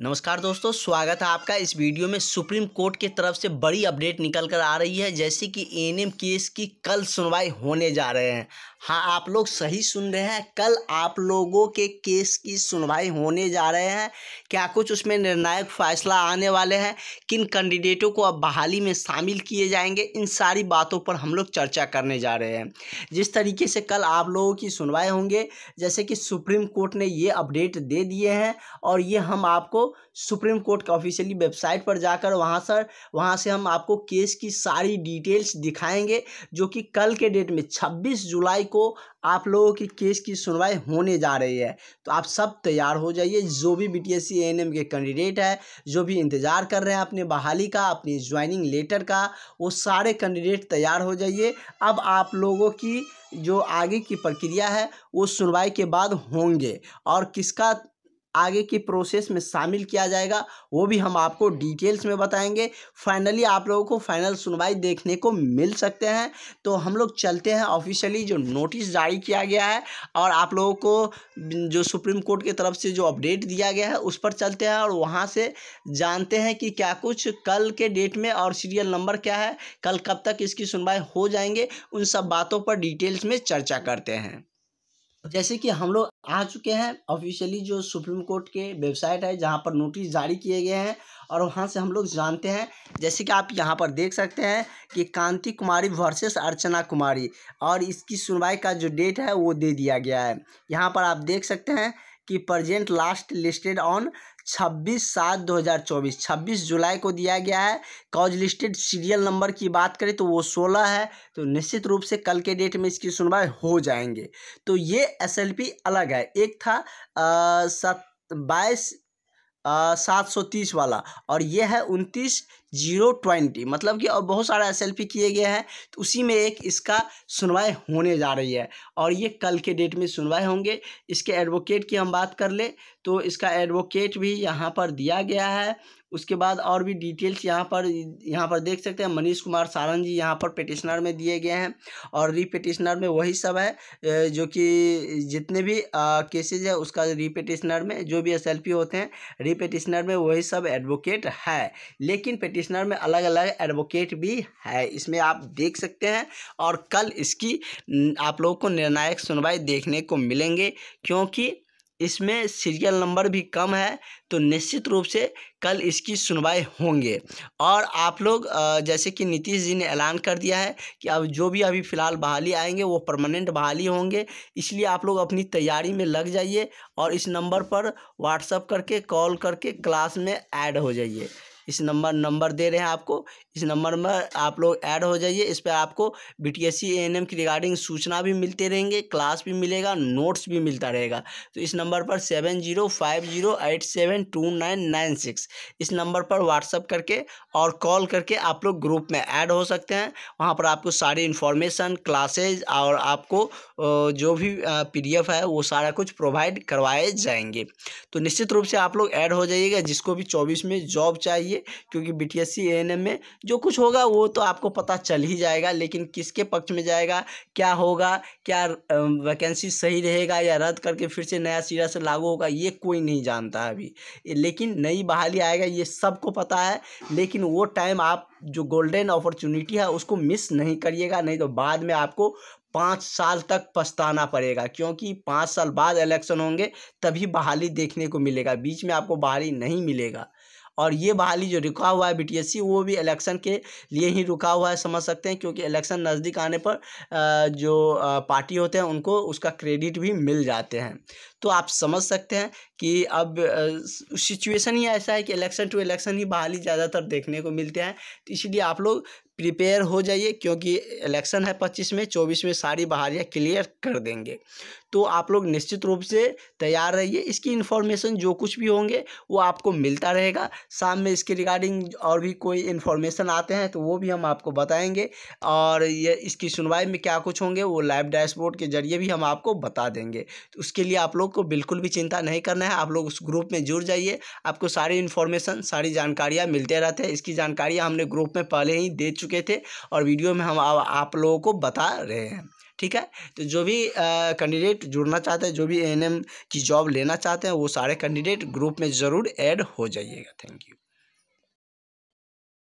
नमस्कार दोस्तों स्वागत है आपका इस वीडियो में सुप्रीम कोर्ट की तरफ से बड़ी अपडेट निकल कर आ रही है जैसे कि एनएम केस की कल सुनवाई होने जा रहे हैं हाँ आप लोग सही सुन रहे हैं कल आप लोगों के केस की सुनवाई होने जा रहे हैं क्या कुछ उसमें निर्णायक फैसला आने वाले हैं किन कैंडिडेटों को अब बहाली में शामिल किए जाएंगे इन सारी बातों पर हम लोग चर्चा करने जा रहे हैं जिस तरीके से कल आप लोगों की सुनवाई होंगे जैसे कि सुप्रीम कोर्ट ने ये अपडेट दे दिए हैं और ये हम आपको सुप्रीम कोर्ट का ऑफिशियली वेबसाइट पर जाकर वहाँ सर वहाँ से हम आपको केस की सारी डिटेल्स दिखाएंगे जो कि कल के डेट में 26 जुलाई को आप लोगों की केस की सुनवाई होने जा रही है तो आप सब तैयार हो जाइए जो भी बी टी एस के कैंडिडेट है जो भी इंतज़ार कर रहे हैं अपने बहाली का अपनी ज्वाइनिंग लेटर का वो सारे कैंडिडेट तैयार हो जाइए अब आप लोगों की जो आगे की प्रक्रिया है वो सुनवाई के बाद होंगे और किसका आगे की प्रोसेस में शामिल किया जाएगा वो भी हम आपको डिटेल्स में बताएंगे फाइनली आप लोगों को फाइनल सुनवाई देखने को मिल सकते हैं तो हम लोग चलते हैं ऑफिशियली जो नोटिस जारी किया गया है और आप लोगों को जो सुप्रीम कोर्ट की तरफ से जो अपडेट दिया गया है उस पर चलते हैं और वहाँ से जानते हैं कि क्या कुछ कल के डेट में और सीरियल नंबर क्या है कल कब तक इसकी सुनवाई हो जाएंगे उन सब बातों पर डिटेल्स में चर्चा करते हैं जैसे कि हम लोग आ चुके हैं ऑफिशियली जो सुप्रीम कोर्ट के वेबसाइट है जहां पर नोटिस जारी किए गए हैं और वहां से हम लोग जानते हैं जैसे कि आप यहां पर देख सकते हैं कि कांति कुमारी वर्सेस अर्चना कुमारी और इसकी सुनवाई का जो डेट है वो दे दिया गया है यहां पर आप देख सकते हैं कि प्रजेंट लास्ट लिस्टेड ऑन 26 सात 2024 26 जुलाई को दिया गया है कॉज लिस्टेड सीरियल नंबर की बात करें तो वो 16 है तो निश्चित रूप से कल के डेट में इसकी सुनवाई हो जाएंगे तो ये एसएलपी अलग है एक था आ, सत बाईस सात सौ तीस वाला और ये है उनतीस जीरो ट्वेंटी मतलब कि और बहुत सारा एस किए गए हैं तो उसी में एक इसका सुनवाई होने जा रही है और ये कल के डेट में सुनवाई होंगे इसके एडवोकेट की हम बात कर ले तो इसका एडवोकेट भी यहाँ पर दिया गया है उसके बाद और भी डिटेल्स यहाँ पर यहाँ पर देख सकते हैं मनीष कुमार सारंग जी यहाँ पर पिटिशनर में दिए गए हैं और रीपिटिशनर में वही सब है जो कि जितने भी केसेज है उसका रीपिटिशनर में जो भी एस होते हैं रीपिटिशनर में वही सब एडवोकेट है लेकिन पिटिशन पिटिशनर में अलग अलग एडवोकेट भी है इसमें आप देख सकते हैं और कल इसकी आप लोगों को निर्णायक सुनवाई देखने को मिलेंगे क्योंकि इसमें सीरियल नंबर भी कम है तो निश्चित रूप से कल इसकी सुनवाई होंगे और आप लोग जैसे कि नीतीश जी ने ऐलान कर दिया है कि अब जो भी अभी फ़िलहाल बहाली आएंगे वो परमानेंट बहाली होंगे इसलिए आप लोग अपनी तैयारी में लग जाइए और इस नंबर पर व्हाट्सअप करके कॉल करके क्लास में ऐड हो जाइए इस नंबर नंबर दे रहे हैं आपको इस नंबर में आप लोग ऐड हो जाइए इस पर आपको B T S C N M की रिगार्डिंग सूचना भी मिलते रहेंगे क्लास भी मिलेगा नोट्स भी मिलता रहेगा तो इस नंबर पर seven zero five zero eight seven two nine nine six इस नंबर पर व्हाट्सअप करके और कॉल करके आप लोग ग्रुप में ऐड हो सकते हैं वहाँ पर आपको सारी इन्फॉर्मेशन क्लासेज और आपको जो भी एफ है वो सारा कुछ प्रोवाइड करवाए जाएंगे तो निश्चित रूप से आप लोग ऐड हो जाइएगा जिसको भी चौबीस में जॉब चाहिए चाहिए क्योंकि बी टी में जो कुछ होगा वो तो आपको पता चल ही जाएगा लेकिन किसके पक्ष में जाएगा क्या होगा क्या वैकेंसी सही रहेगा या रद्द करके फिर से नया सिरा से लागू होगा ये कोई नहीं जानता अभी लेकिन नई बहाली आएगा ये सबको पता है लेकिन वो टाइम आप जो गोल्डन अपॉर्चुनिटी है उसको मिस नहीं करिएगा नहीं तो बाद में आपको पाँच साल तक पछताना पड़ेगा क्योंकि पाँच साल बाद इलेक्शन होंगे तभी बहाली देखने को मिलेगा बीच में आपको बहाली नहीं मिलेगा और ये बहाली जो रुका हुआ है बी वो भी इलेक्शन के लिए ही रुका हुआ है समझ सकते हैं क्योंकि इलेक्शन नज़दीक आने पर जो पार्टी होते हैं उनको उसका क्रेडिट भी मिल जाते हैं तो आप समझ सकते हैं कि अब सिचुएशन ही ऐसा है कि इलेक्शन टू इलेक्शन ही बहाली ज़्यादातर देखने को मिलते हैं तो इसीलिए आप लोग प्रिपेयर हो जाइए क्योंकि इलेक्शन है पच्चीस में चौबीस में सारी बहालियाँ क्लियर कर देंगे तो आप लोग निश्चित रूप से तैयार रहिए इसकी इन्फॉर्मेशन जो कुछ भी होंगे वो आपको मिलता रहेगा शाम में इसके रिगार्डिंग और भी कोई इन्फॉर्मेशन आते हैं तो वो भी हम आपको बताएंगे और ये इसकी सुनवाई में क्या कुछ होंगे वो लाइव डैशबोर्ड के जरिए भी हम आपको बता देंगे तो उसके लिए आप लोग को बिल्कुल भी चिंता नहीं करना है आप लोग उस ग्रुप में जुड़ जाइए आपको सारी इन्फॉर्मेशन सारी जानकारियाँ मिलते रहते हैं इसकी जानकारियाँ हमने ग्रुप में पहले ही दे चुके थे और वीडियो में हम आप लोगों को बता रहे हैं ठीक है तो जो भी कैंडिडेट जुड़ना चाहते हैं जो भी एनएम की जॉब लेना चाहते हैं वो सारे कैंडिडेट ग्रुप में ज़रूर ऐड हो जाइएगा थैंक यू